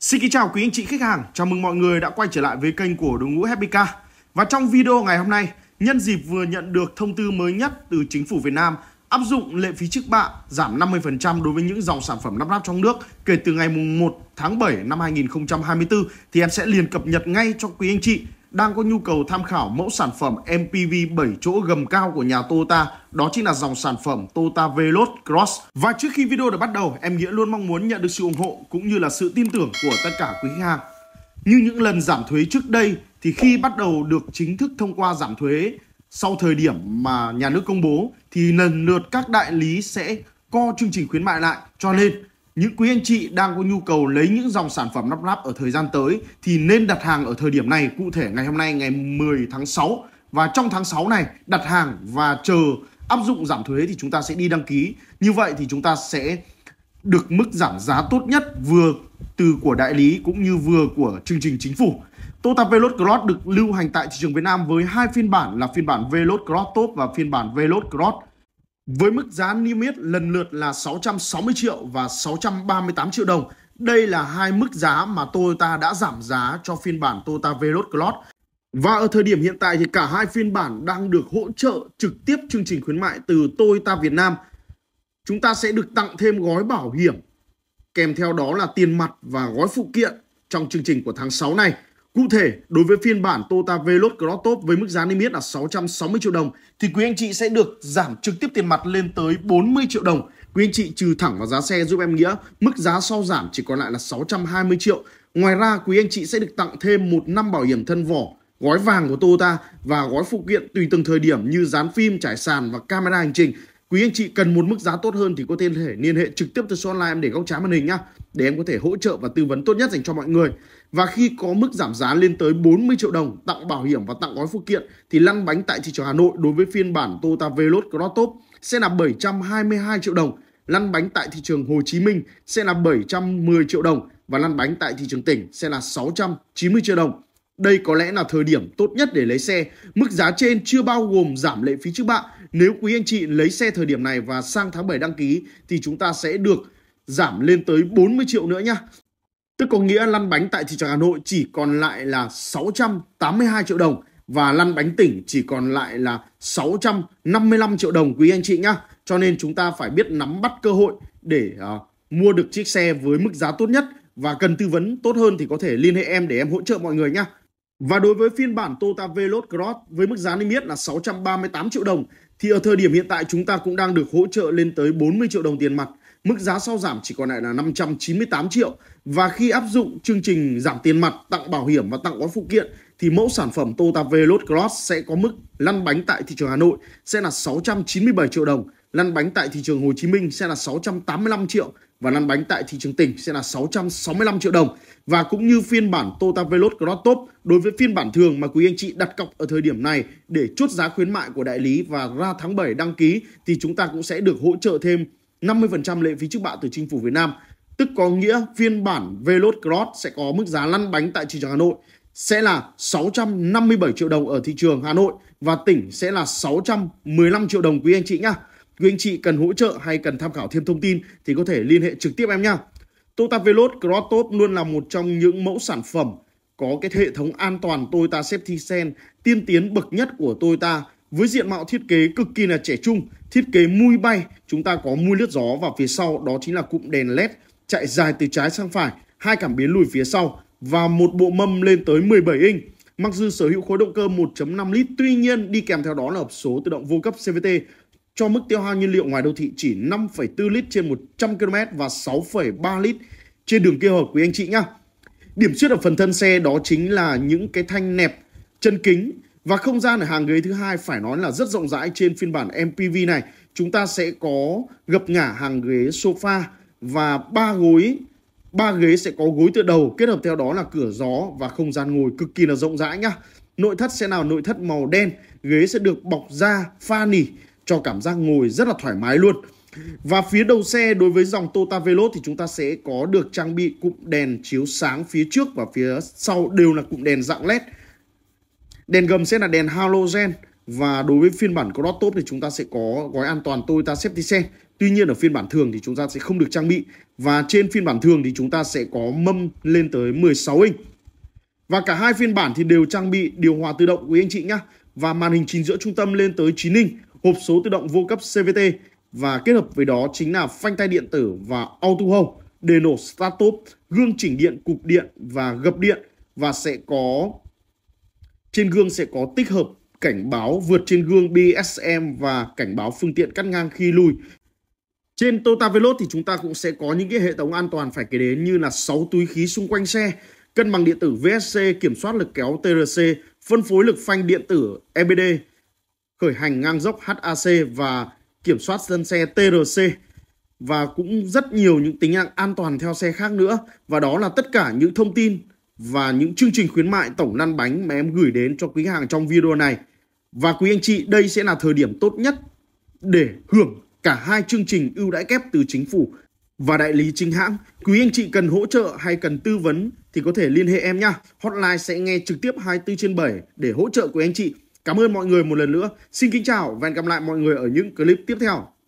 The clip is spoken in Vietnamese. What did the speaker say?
Xin kính chào quý anh chị khách hàng, chào mừng mọi người đã quay trở lại với kênh của đội ngũ Happy Car. Và trong video ngày hôm nay, nhân dịp vừa nhận được thông tư mới nhất từ chính phủ Việt Nam áp dụng lệ phí trước bạ giảm 50% đối với những dòng sản phẩm lắp ráp trong nước kể từ ngày 1 tháng 7 năm 2024 thì em sẽ liền cập nhật ngay cho quý anh chị đang có nhu cầu tham khảo mẫu sản phẩm MPV 7 chỗ gầm cao của nhà Toyota, đó chính là dòng sản phẩm Toyota Veloz Cross. Và trước khi video được bắt đầu, em Nghĩa luôn mong muốn nhận được sự ủng hộ cũng như là sự tin tưởng của tất cả quý khách hàng. Như những lần giảm thuế trước đây thì khi bắt đầu được chính thức thông qua giảm thuế sau thời điểm mà nhà nước công bố thì lần lượt các đại lý sẽ co chương trình khuyến mại lại. Cho nên những quý anh chị đang có nhu cầu lấy những dòng sản phẩm lắp ráp ở thời gian tới thì nên đặt hàng ở thời điểm này, cụ thể ngày hôm nay ngày 10 tháng 6 và trong tháng 6 này đặt hàng và chờ áp dụng giảm thuế thì chúng ta sẽ đi đăng ký. Như vậy thì chúng ta sẽ được mức giảm giá tốt nhất vừa từ của đại lý cũng như vừa của chương trình chính phủ. Toyota Veloz Cross được lưu hành tại thị trường Việt Nam với hai phiên bản là phiên bản Veloz Cross Top và phiên bản Veloz Cross với mức giá niêm yết lần lượt là 660 triệu và 638 triệu đồng. Đây là hai mức giá mà Toyota đã giảm giá cho phiên bản Toyota Veloz Cross. Và ở thời điểm hiện tại thì cả hai phiên bản đang được hỗ trợ trực tiếp chương trình khuyến mại từ Toyota Việt Nam. Chúng ta sẽ được tặng thêm gói bảo hiểm kèm theo đó là tiền mặt và gói phụ kiện trong chương trình của tháng 6 này. Cụ thể, đối với phiên bản Toyota Veloz Cross Top với mức giá niêm yết là 660 triệu đồng thì quý anh chị sẽ được giảm trực tiếp tiền mặt lên tới 40 triệu đồng. Quý anh chị trừ thẳng vào giá xe giúp em nghĩa, mức giá sau giảm chỉ còn lại là 620 triệu. Ngoài ra, quý anh chị sẽ được tặng thêm một năm bảo hiểm thân vỏ, gói vàng của Toyota và gói phụ kiện tùy từng thời điểm như dán phim, trải sàn và camera hành trình Quý anh chị cần một mức giá tốt hơn thì có thể liên hệ trực tiếp tới số online em để góc trái màn hình nhá để em có thể hỗ trợ và tư vấn tốt nhất dành cho mọi người. Và khi có mức giảm giá lên tới 40 triệu đồng tặng bảo hiểm và tặng gói phụ kiện thì lăn bánh tại thị trường Hà Nội đối với phiên bản Toyota Veloz Cross Top sẽ là 722 triệu đồng, lăn bánh tại thị trường Hồ Chí Minh sẽ là 710 triệu đồng và lăn bánh tại thị trường tỉnh sẽ là 690 triệu đồng. Đây có lẽ là thời điểm tốt nhất để lấy xe. Mức giá trên chưa bao gồm giảm lệ phí trước bạ nếu quý anh chị lấy xe thời điểm này và sang tháng 7 đăng ký thì chúng ta sẽ được giảm lên tới 40 triệu nữa nhá. Tức có nghĩa lăn bánh tại thị trường Hà Nội chỉ còn lại là 682 triệu đồng và lăn bánh tỉnh chỉ còn lại là 655 triệu đồng quý anh chị nhá. Cho nên chúng ta phải biết nắm bắt cơ hội để uh, mua được chiếc xe với mức giá tốt nhất và cần tư vấn tốt hơn thì có thể liên hệ em để em hỗ trợ mọi người nhá. Và đối với phiên bản Toyota Veloz Cross với mức giá niêm yết là 638 triệu đồng thì ở thời điểm hiện tại chúng ta cũng đang được hỗ trợ lên tới 40 triệu đồng tiền mặt. Mức giá sau giảm chỉ còn lại là 598 triệu và khi áp dụng chương trình giảm tiền mặt, tặng bảo hiểm và tặng gói phụ kiện thì mẫu sản phẩm Toyota Veloz Cross sẽ có mức lăn bánh tại thị trường Hà Nội sẽ là 697 triệu đồng lăn bánh tại thị trường Hồ Chí Minh sẽ là 685 triệu và lăn bánh tại thị trường tỉnh sẽ là 665 triệu đồng. Và cũng như phiên bản Toyota Veloz Cross Top, đối với phiên bản thường mà quý anh chị đặt cọc ở thời điểm này để chốt giá khuyến mại của đại lý và ra tháng 7 đăng ký thì chúng ta cũng sẽ được hỗ trợ thêm 50% lệ phí trước bạ từ chính phủ Việt Nam. Tức có nghĩa phiên bản Veloz Cross sẽ có mức giá lăn bánh tại thị trường Hà Nội sẽ là 657 triệu đồng ở thị trường Hà Nội và tỉnh sẽ là 615 triệu đồng quý anh chị nhé. Quý anh chị cần hỗ trợ hay cần tham khảo thêm thông tin thì có thể liên hệ trực tiếp em nha. Toyota Veloz Cross Top luôn là một trong những mẫu sản phẩm có cái hệ thống an toàn Toyota Safety sen tiên tiến bậc nhất của Toyota với diện mạo thiết kế cực kỳ là trẻ trung, thiết kế mui bay, chúng ta có mui lướt gió và phía sau đó chính là cụm đèn led chạy dài từ trái sang phải, hai cảm biến lùi phía sau và một bộ mâm lên tới 17 inch. Mặc dù sở hữu khối động cơ 1.5 lít, tuy nhiên đi kèm theo đó là hộp số tự động vô cấp CVT cho mức tiêu hao nhiên liệu ngoài đô thị chỉ 5,4 lít trên 100 km và 6,3 lít trên đường kia hợp quý anh chị nhá. Điểm suyết ở phần thân xe đó chính là những cái thanh nẹp chân kính và không gian ở hàng ghế thứ hai phải nói là rất rộng rãi trên phiên bản MPV này. Chúng ta sẽ có gập ngả hàng ghế sofa và ba gối ba ghế sẽ có gối tựa đầu kết hợp theo đó là cửa gió và không gian ngồi cực kỳ là rộng rãi nhá. Nội thất sẽ nào nội thất màu đen, ghế sẽ được bọc da pha nỉ cho cảm giác ngồi rất là thoải mái luôn. Và phía đầu xe đối với dòng Toyota Veloz thì chúng ta sẽ có được trang bị cụm đèn chiếu sáng phía trước và phía sau đều là cụm đèn dạng LED. Đèn gầm sẽ là đèn halogen và đối với phiên bản crop top thì chúng ta sẽ có gói an toàn Toyota Safety Sense. Tuy nhiên ở phiên bản thường thì chúng ta sẽ không được trang bị và trên phiên bản thường thì chúng ta sẽ có mâm lên tới 16 inch. Và cả hai phiên bản thì đều trang bị điều hòa tự động quý anh chị nhá và màn hình chính giữa trung tâm lên tới 9 inch hộp số tự động vô cấp CVT và kết hợp với đó chính là phanh tay điện tử và auto hold, đề nổ start top, gương chỉnh điện, cục điện và gập điện và sẽ có trên gương sẽ có tích hợp cảnh báo vượt trên gương BSM và cảnh báo phương tiện cắt ngang khi lùi. Trên Toyota Veloz thì chúng ta cũng sẽ có những cái hệ thống an toàn phải kể đến như là 6 túi khí xung quanh xe, cân bằng điện tử VSC, kiểm soát lực kéo TRC, phân phối lực phanh điện tử EBD, khởi hành ngang dốc HAC và kiểm soát dân xe TRC và cũng rất nhiều những tính năng an toàn theo xe khác nữa và đó là tất cả những thông tin và những chương trình khuyến mại tổng lăn bánh mà em gửi đến cho quý hàng trong video này. Và quý anh chị, đây sẽ là thời điểm tốt nhất để hưởng cả hai chương trình ưu đãi kép từ chính phủ và đại lý chính hãng. Quý anh chị cần hỗ trợ hay cần tư vấn thì có thể liên hệ em nha. Hotline sẽ nghe trực tiếp 24 trên 7 để hỗ trợ quý anh chị. Cảm ơn mọi người một lần nữa. Xin kính chào và hẹn gặp lại mọi người ở những clip tiếp theo.